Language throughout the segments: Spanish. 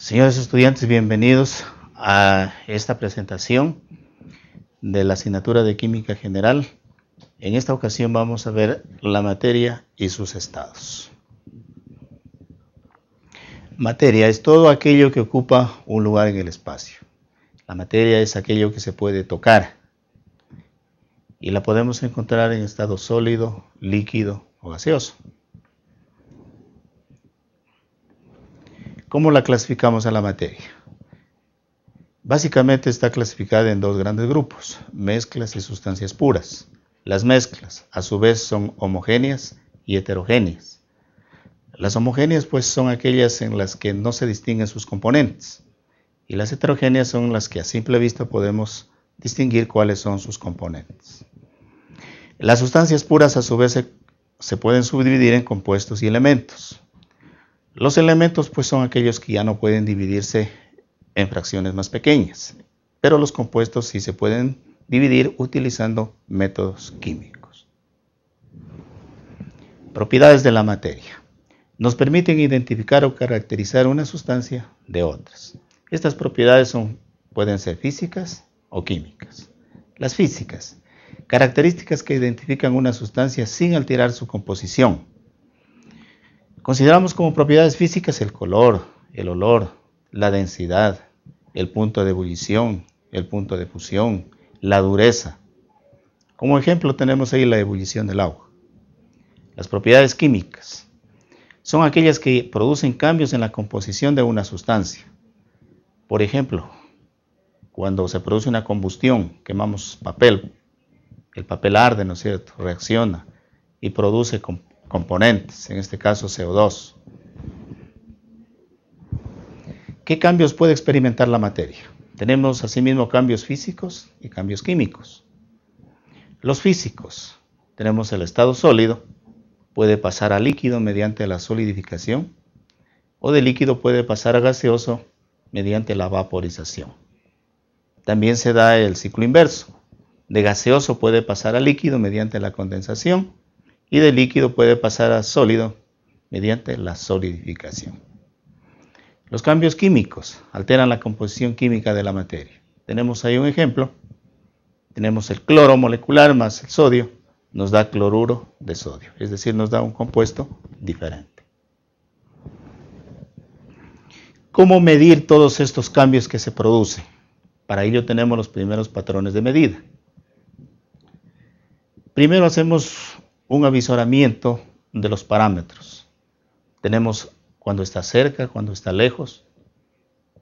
Señores estudiantes, bienvenidos a esta presentación de la asignatura de Química General. En esta ocasión vamos a ver la materia y sus estados. Materia es todo aquello que ocupa un lugar en el espacio. La materia es aquello que se puede tocar y la podemos encontrar en estado sólido, líquido o gaseoso. ¿Cómo la clasificamos a la materia? Básicamente está clasificada en dos grandes grupos, mezclas y sustancias puras. Las mezclas, a su vez, son homogéneas y heterogéneas. Las homogéneas, pues, son aquellas en las que no se distinguen sus componentes. Y las heterogéneas son las que a simple vista podemos distinguir cuáles son sus componentes. Las sustancias puras, a su vez, se, se pueden subdividir en compuestos y elementos. Los elementos pues son aquellos que ya no pueden dividirse en fracciones más pequeñas, pero los compuestos sí se pueden dividir utilizando métodos químicos. Propiedades de la materia. Nos permiten identificar o caracterizar una sustancia de otras. Estas propiedades son, pueden ser físicas o químicas. Las físicas. Características que identifican una sustancia sin alterar su composición, Consideramos como propiedades físicas el color, el olor, la densidad, el punto de ebullición, el punto de fusión, la dureza. Como ejemplo tenemos ahí la ebullición del agua. Las propiedades químicas son aquellas que producen cambios en la composición de una sustancia. Por ejemplo, cuando se produce una combustión, quemamos papel, el papel arde, ¿no es cierto? Reacciona y produce componentes, en este caso CO2. ¿Qué cambios puede experimentar la materia? Tenemos asimismo cambios físicos y cambios químicos. Los físicos, tenemos el estado sólido, puede pasar a líquido mediante la solidificación, o de líquido puede pasar a gaseoso mediante la vaporización. También se da el ciclo inverso. De gaseoso puede pasar a líquido mediante la condensación y de líquido puede pasar a sólido mediante la solidificación. Los cambios químicos alteran la composición química de la materia. Tenemos ahí un ejemplo. Tenemos el cloro molecular más el sodio, nos da cloruro de sodio, es decir, nos da un compuesto diferente. ¿Cómo medir todos estos cambios que se producen? Para ello tenemos los primeros patrones de medida. Primero hacemos un avisoramiento de los parámetros. Tenemos cuando está cerca, cuando está lejos,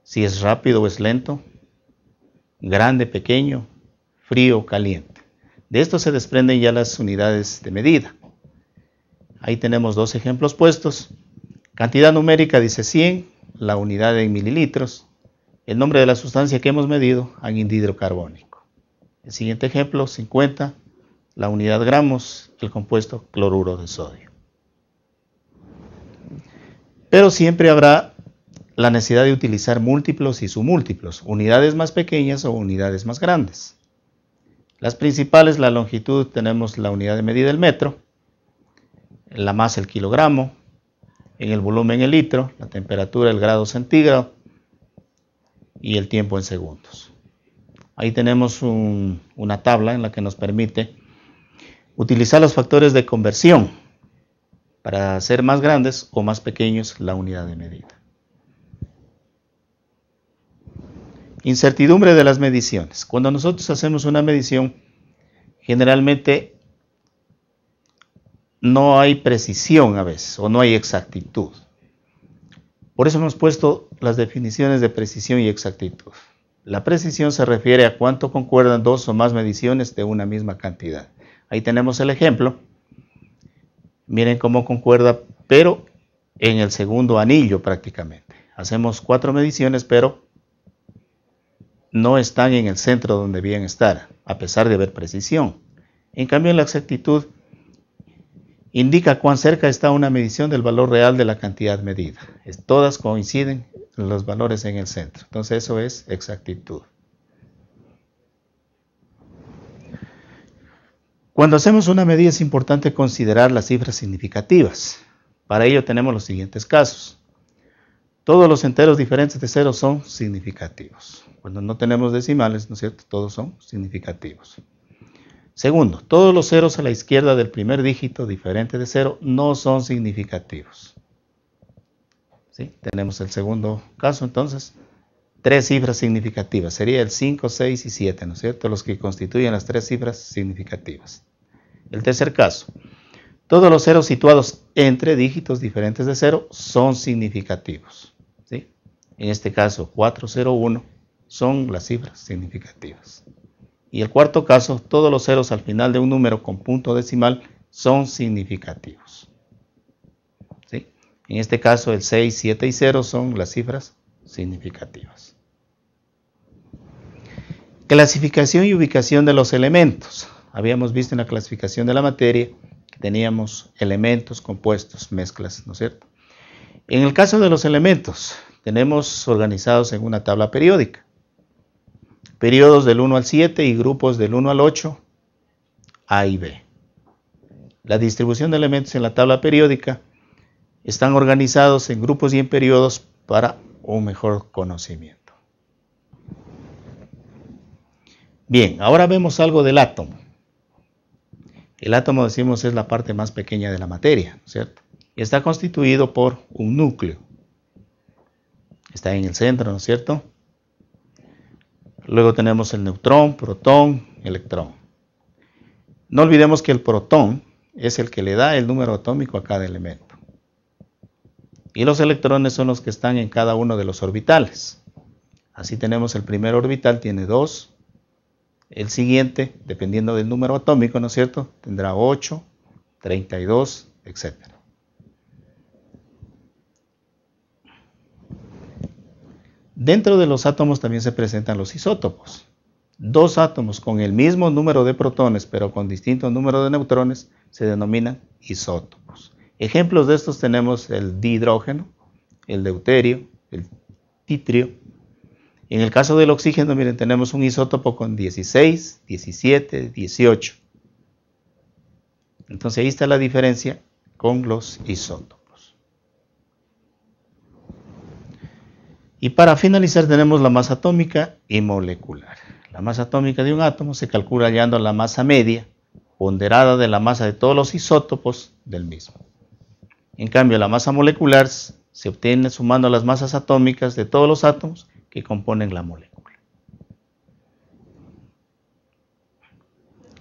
si es rápido o es lento, grande, pequeño, frío o caliente. De esto se desprenden ya las unidades de medida. Ahí tenemos dos ejemplos puestos. Cantidad numérica dice 100, la unidad en mililitros, el nombre de la sustancia que hemos medido, hidrocarbónico El siguiente ejemplo, 50, la unidad gramos, el compuesto cloruro de sodio. Pero siempre habrá la necesidad de utilizar múltiplos y submúltiplos, unidades más pequeñas o unidades más grandes. Las principales, la longitud, tenemos la unidad de medida el metro, la masa el kilogramo, en el volumen el litro, la temperatura el grado centígrado y el tiempo en segundos. Ahí tenemos una tabla en la que nos permite Utilizar los factores de conversión para hacer más grandes o más pequeños la unidad de medida. Incertidumbre de las mediciones. Cuando nosotros hacemos una medición, generalmente no hay precisión a veces o no hay exactitud. Por eso hemos puesto las definiciones de precisión y exactitud. La precisión se refiere a cuánto concuerdan dos o más mediciones de una misma cantidad. Ahí tenemos el ejemplo. Miren cómo concuerda, pero en el segundo anillo prácticamente. Hacemos cuatro mediciones, pero no están en el centro donde bien estar, a pesar de haber precisión. En cambio, la exactitud indica cuán cerca está una medición del valor real de la cantidad medida. todas coinciden los valores en el centro. Entonces eso es exactitud. Cuando hacemos una medida es importante considerar las cifras significativas. Para ello tenemos los siguientes casos. Todos los enteros diferentes de cero son significativos. Cuando no tenemos decimales, ¿no es cierto? Todos son significativos. Segundo, todos los ceros a la izquierda del primer dígito diferente de cero no son significativos. Tenemos el segundo caso, entonces, tres cifras significativas. Sería el 5, 6 y 7, ¿no es cierto? Los que constituyen las tres cifras significativas. El tercer caso, todos los ceros situados entre dígitos diferentes de cero son significativos. ¿sí? En este caso, 401 son las cifras significativas. Y el cuarto caso, todos los ceros al final de un número con punto decimal son significativos. ¿sí? En este caso, el 6, 7 y 0 son las cifras significativas. Clasificación y ubicación de los elementos habíamos visto en la clasificación de la materia que teníamos elementos, compuestos, mezclas, ¿no es cierto? En el caso de los elementos, tenemos organizados en una tabla periódica, periodos del 1 al 7 y grupos del 1 al 8, A y B. La distribución de elementos en la tabla periódica están organizados en grupos y en periodos para un mejor conocimiento. Bien, ahora vemos algo del átomo. El átomo, decimos, es la parte más pequeña de la materia, ¿no cierto? Y está constituido por un núcleo. Está en el centro, ¿no es cierto? Luego tenemos el neutrón, protón, electrón. No olvidemos que el protón es el que le da el número atómico a cada elemento. Y los electrones son los que están en cada uno de los orbitales. Así tenemos el primer orbital, tiene dos, el siguiente, dependiendo del número atómico, ¿no es cierto? Tendrá 8, 32, etc. Dentro de los átomos también se presentan los isótopos. Dos átomos con el mismo número de protones, pero con distinto número de neutrones, se denominan isótopos. Ejemplos de estos tenemos el dihidrógeno, el deuterio, el titrio, en el caso del oxígeno, miren, tenemos un isótopo con 16, 17, 18. Entonces ahí está la diferencia con los isótopos. Y para finalizar tenemos la masa atómica y molecular. La masa atómica de un átomo se calcula hallando la masa media ponderada de la masa de todos los isótopos del mismo. En cambio, la masa molecular se obtiene sumando las masas atómicas de todos los átomos que componen la molécula.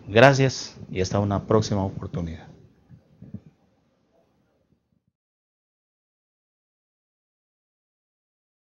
Gracias y hasta una próxima oportunidad.